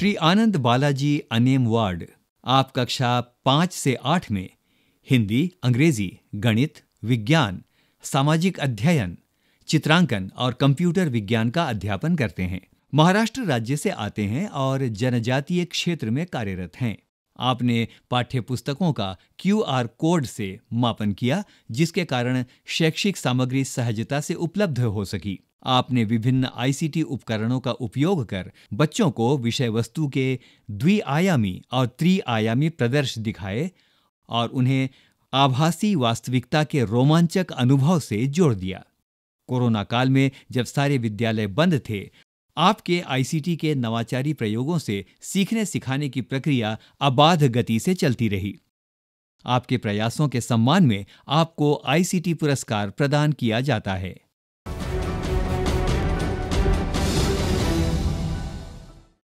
श्री आनंद बालाजी अनेम वार्ड आप कक्षा पाँच से आठ में हिंदी अंग्रेजी गणित विज्ञान सामाजिक अध्ययन चित्रांकन और कंप्यूटर विज्ञान का अध्यापन करते हैं महाराष्ट्र राज्य से आते हैं और जनजातीय क्षेत्र में कार्यरत हैं आपने पाठ्य पुस्तकों का क्यू आर कोड से मापन किया जिसके कारण शैक्षिक सामग्री सहजता से उपलब्ध हो सकी आपने विभिन्न आईसीटी उपकरणों का उपयोग कर बच्चों को विषय वस्तु के द्विआयामी और त्रिआयामी प्रदर्श दिखाए और उन्हें आभासी वास्तविकता के रोमांचक अनुभव से जोड़ दिया कोरोना काल में जब सारे विद्यालय बंद थे आपके आईसीटी के नवाचारी प्रयोगों से सीखने सिखाने की प्रक्रिया अबाध गति से चलती रही आपके प्रयासों के सम्मान में आपको आईसीटी पुरस्कार प्रदान किया जाता है